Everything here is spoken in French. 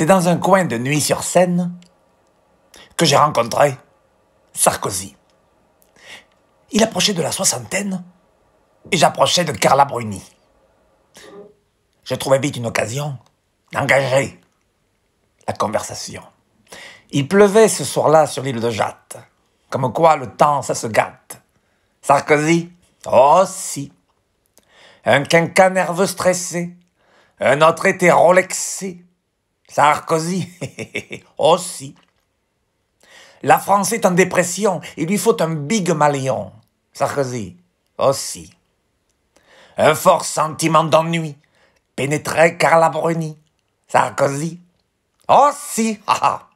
C'est dans un coin de nuit sur scène que j'ai rencontré Sarkozy. Il approchait de la soixantaine et j'approchais de Carla Bruni. Je trouvais vite une occasion d'engager la conversation. Il pleuvait ce soir-là sur l'île de Jatte, comme quoi le temps, ça se gâte. Sarkozy Oh si Un quinquin nerveux stressé, un autre était relaxé, Sarkozy aussi. La France est en dépression, il lui faut un big malion. Sarkozy aussi. Un fort sentiment d'ennui pénétrait Carla Bruni. Sarkozy aussi.